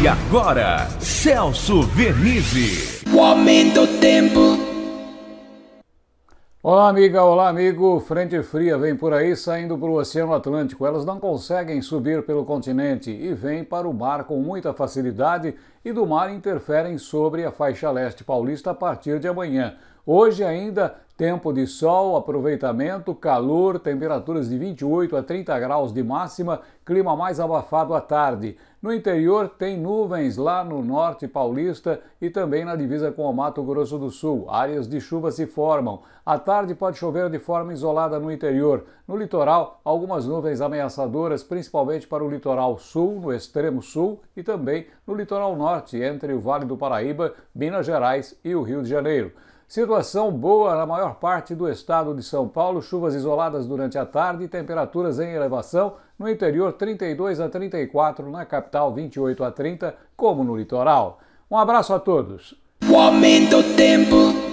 E agora, Celso Vernizzi. O aumento tempo. Olá, amiga, olá, amigo. Frente fria vem por aí saindo para o Oceano Atlântico. Elas não conseguem subir pelo continente e vêm para o mar com muita facilidade e do mar interferem sobre a faixa leste paulista a partir de amanhã. Hoje ainda tempo de sol, aproveitamento, calor, temperaturas de 28 a 30 graus de máxima, clima mais abafado à tarde. No interior tem nuvens lá no norte paulista e também na divisa com o Mato Grosso do Sul. Áreas de chuva se formam. À tarde pode chover de forma isolada no interior. No litoral, algumas nuvens ameaçadoras, principalmente para o litoral sul, no extremo sul e também no litoral norte, entre o Vale do Paraíba, Minas Gerais e o Rio de Janeiro. Situação boa na maior parte do estado de São Paulo, chuvas isoladas durante a tarde e temperaturas em elevação, no interior 32 a 34, na capital 28 a 30, como no litoral. Um abraço a todos. O aumento do tempo.